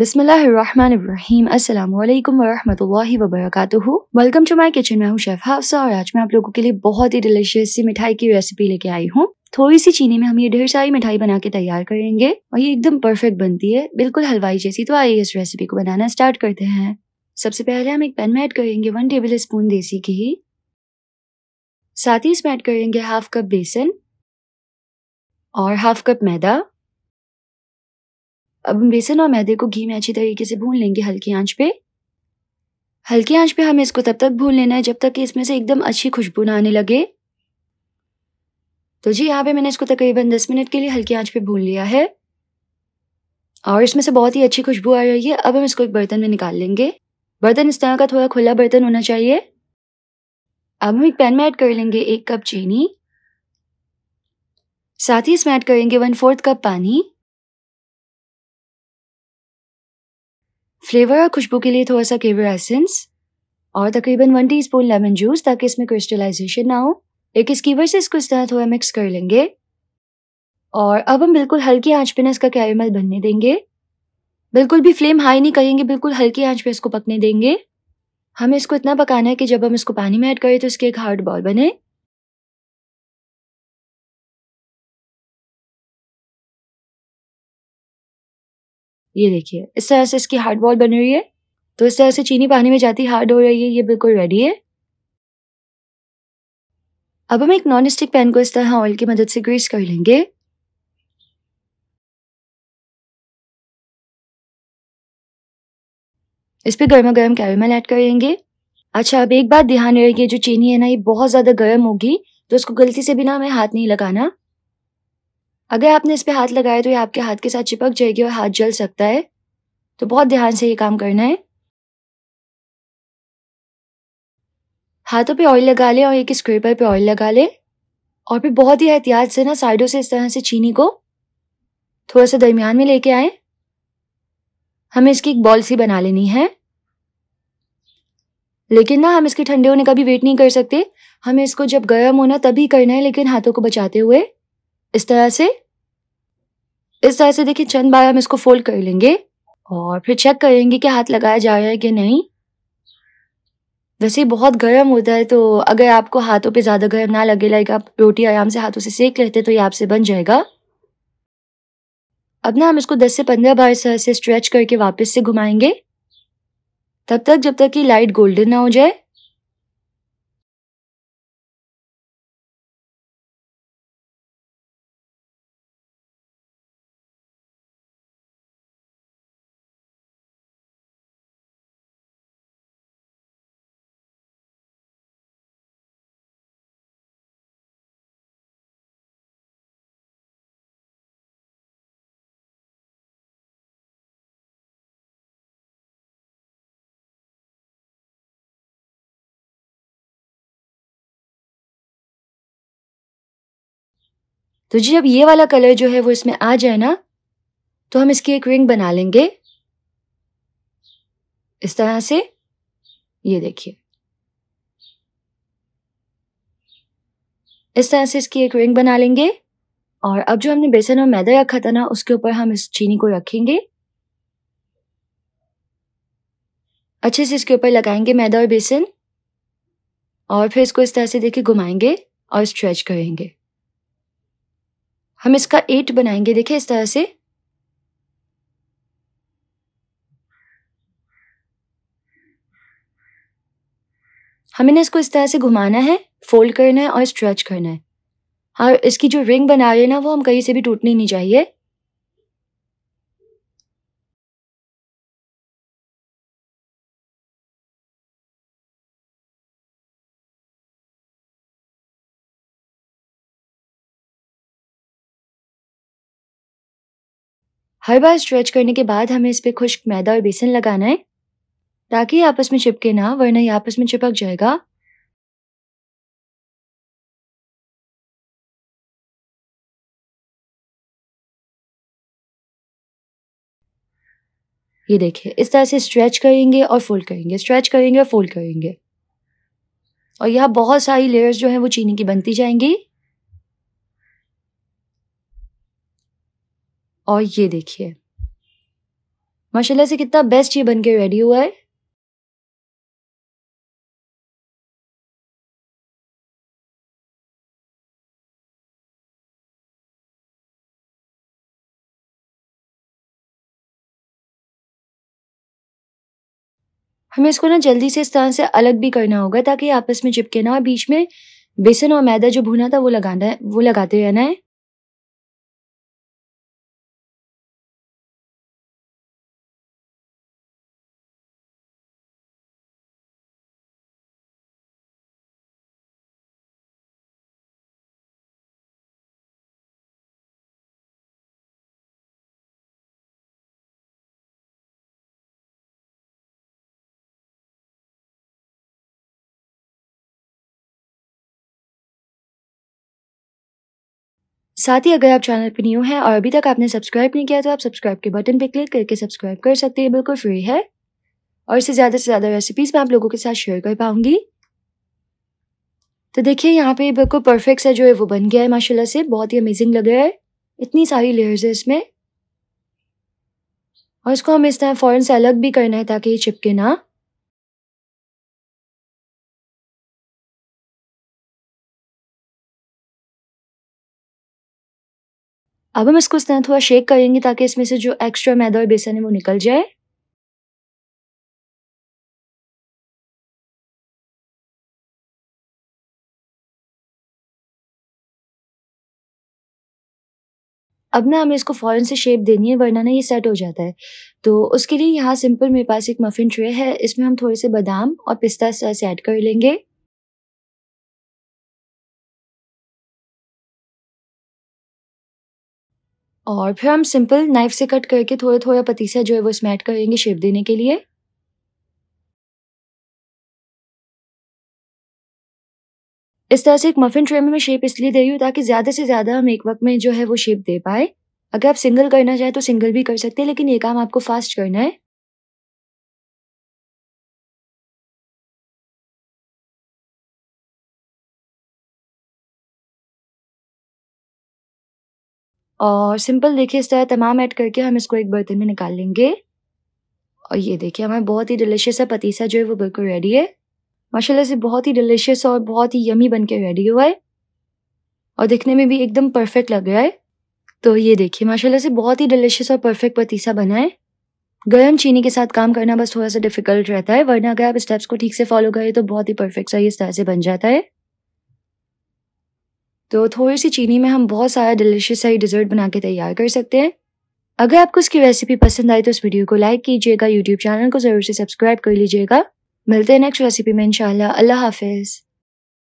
अस्सलाम अल्लाम वरहमल वेलकम टू माई किचन मैं हूँ शेफ हाफसा और आज मैं आप लोगों के लिए बहुत ही डिलीशियस सी मिठाई की रेसिपी लेके आई हूँ थोड़ी सी चीनी में हम ये ढेर सारी मिठाई बना के तैयार करेंगे और ये एकदम परफेक्ट बनती है बिल्कुल हलवाई जैसी तो आइए इस रेसिपी को बनाना स्टार्ट करते हैं सबसे पहले हम एक पैन में ऐड करेंगे वन टेबल स्पून देसी घी साथ ही इसमें ऐड करेंगे हाफ कप बेसन और हाफ कप मैदा अब हम बेसन और मैदे को घी में अच्छी तरीके से भून लेंगे हल्की आंच पे हल्की आंच पे हमें इसको तब तक भून लेना है जब तक कि इसमें से एकदम अच्छी खुशबू ना आने लगे तो जी यहाँ पे मैंने इसको तकरीबन दस मिनट के लिए हल्की आंच पे भून लिया है और इसमें से बहुत ही अच्छी खुशबू आ रही है अब हम इसको एक बर्तन में निकाल लेंगे बर्तन इस तरह का थोड़ा खुला बर्तन होना चाहिए अब हम एक पैन में ऐड कर लेंगे एक कप चीनी साथ ही इसमें ऐड करेंगे वन फोर्थ कप पानी फ्लेवर और खुशबू के लिए थोड़ा सा केवर एसेंस और तकरीबन one teaspoon lemon juice ताकि इसमें क्रिस्टलाइजेशन ना हो एक स्कीवर से इसको इस तरह थोड़ा मिक्स कर लेंगे और अब हम बिल्कुल हल्की आंच पे ना इसका कैरेमल बनने देंगे बिल्कुल भी फ्लेम हाई नहीं करेंगे बिल्कुल हल्की आंच पे इसको पकने देंगे हमें इसको इतना पकाना है कि जब हम इसको पानी में ऐड करें तो इसके एक हार्ड बॉल बने ये देखिए इस तरह से इसकी हार्ड बॉल बन रही है तो इस तरह से चीनी पानी में जाती हार्ड हो रही है ये बिल्कुल रेडी है अब हम एक नॉन स्टिक पैन को इस तरह ऑयल की मदद से ग्रीस कर लेंगे इस पर गर्मा गर्म कैरमल ऐड करेंगे अच्छा अब एक बात ध्यान रखिए जो चीनी है ना ये बहुत ज़्यादा गर्म होगी तो उसको गलती से भी ना हमें हाथ नहीं लगाना अगर आपने इस पर हाथ लगाया तो ये आपके हाथ के साथ चिपक जाएगी और हाथ जल सकता है तो बहुत ध्यान से ये काम करना है हाथों पे ऑयल लगा लें और एक स्क्रेपर पे ऑयल लगा लें और फिर बहुत ही एहतियात से ना साइडों से इस तरह से चीनी को थोड़ा सा दरमियान में लेके आए हमें इसकी एक बॉल सी बना लेनी है लेकिन ना हम इसके ठंडे होने का भी वेट नहीं कर सकते हमें इसको जब गर्म होना तभी करना है लेकिन हाथों को बचाते हुए इस तरह से इस तरह से देखिए चंद बार हम इसको फोल्ड कर लेंगे और फिर चेक करेंगे कि हाथ लगाया जा रहा है कि नहीं वैसे बहुत गर्म होता है तो अगर आपको हाथों पे ज़्यादा गर्म ना लगे लाइक आप रोटी आराम से हाथों से सेक लेते तो ये आपसे बन जाएगा अब ना हम इसको 10 से 15 बार इस तरह से स्ट्रेच करके वापस से घुमाएंगे तब तक जब तक कि लाइट गोल्डन ना हो जाए तो जी अब ये वाला कलर जो है वो इसमें आ जाए ना तो हम इसकी एक रिंग बना लेंगे इस तरह से ये देखिए इस तरह से इसकी एक रिंग बना लेंगे और अब जो हमने बेसन और मैदा रखा था ना उसके ऊपर हम इस चीनी को रखेंगे अच्छे से इसके ऊपर लगाएंगे मैदा और बेसन और फिर इसको इस तरह से देखिए घुमाएंगे और स्ट्रेच करेंगे हम इसका एट बनाएंगे देखे इस तरह से हमें इसको इस तरह से घुमाना है फोल्ड करना है और स्ट्रेच करना है और हाँ, इसकी जो रिंग बना रहे हैं ना वो हम कहीं से भी टूटनी नहीं चाहिए हर बार स्ट्रेच करने के बाद हमें इस पर खुश्क मैदा और बेसन लगाना है ताकि आपस में चिपके ना वरना ये आपस में चिपक जाएगा ये देखिए इस तरह से स्ट्रेच करेंगे और फोल्ड करेंगे स्ट्रेच करेंगे और फोल्ड करेंगे और यहाँ बहुत सारी लेयर्स जो हैं वो चीनी की बनती जाएंगी और ये देखिए माशाल्लाह से कितना बेस्ट ये बन के रेडी हुआ है हमें इसको ना जल्दी से इस तरह से अलग भी करना होगा ताकि आपस में चिपके ना और बीच में बेसन और मैदा जो भुना था वो लगाना है वो लगाते रहना है साथ ही अगर आप चैनल पर न्यू हैं और अभी तक आपने सब्सक्राइब नहीं किया तो आप सब्सक्राइब के बटन पर क्लिक करके सब्सक्राइब कर सकते हैं बिल्कुल फ्री है और इससे ज़्यादा से ज़्यादा रेसिपीज़ मैं आप लोगों के साथ शेयर कर पाऊँगी तो देखिए यहाँ पे बिल्कुल परफेक्ट सा जो है वो बन गया है माशाल्लाह से बहुत ही अमेजिंग लग रहा है इतनी सारी लेयर्स है इसमें और इसको हमें इस तरह फ़ौरन से अलग भी करना है ताकि ये चिपके ना अब हम इसको इस तरह थोड़ा शेक करेंगे ताकि इसमें से जो एक्स्ट्रा मैदा और बेसन है वो निकल जाए अब ना हमें इसको फ़ौरन से शेप देनी है वरना ना ये सेट हो जाता है तो उसके लिए यहाँ सिंपल मेरे पास एक मफ़िन ट्रे है इसमें हम थोड़े से बादाम और पिस्ता से ऐड कर लेंगे और फिर हम सिंपल नाइफ से कट करके थोड़ा थोड़ा पतीसा जो है वो इसमें ऐड करेंगे शेप देने के लिए इस तरह से एक मफिन ट्रे में मैं शेप इसलिए दे रही हूँ ताकि ज़्यादा से ज़्यादा हम एक वक्त में जो है वो शेप दे पाए अगर आप सिंगल करना चाहें तो सिंगल भी कर सकते हैं लेकिन ये काम आपको फास्ट करना है और सिंपल देखिए इस तरह तमाम ऐड करके हम इसको एक बर्तन में निकाल लेंगे और ये देखिए हमारे बहुत ही डिलिशियस सा पतीसा जो है वो बिल्कुल रेडी है माशाल्लाह से बहुत ही डिलिशियस और बहुत ही यमी बन के रेडी हुआ है और दिखने में भी एकदम परफेक्ट लग रहा है तो ये देखिए माशाल्लाह से बहुत ही डिलिशियस और परफेक्ट पतीसा बना है गर्म चीनी के साथ काम करना बस थोड़ा सा डिफिकल्ट रहता है वरना अगर आप स्टेप्स को ठीक से फॉलो करें तो बहुत ही परफेक्ट सा ये इस तरह से बन जाता है तो थोड़ी सी चीनी में हम बहुत सारा डिलीशियस सही डिज़र्ट बना के तैयार कर सकते हैं अगर आपको इसकी रेसिपी पसंद आई तो इस वीडियो को लाइक कीजिएगा यूट्यूब चैनल को ज़रूर से सब्सक्राइब कर लीजिएगा मिलते हैं नेक्स्ट रेसिपी में इंशाल्लाह अल्लाह हाफिज़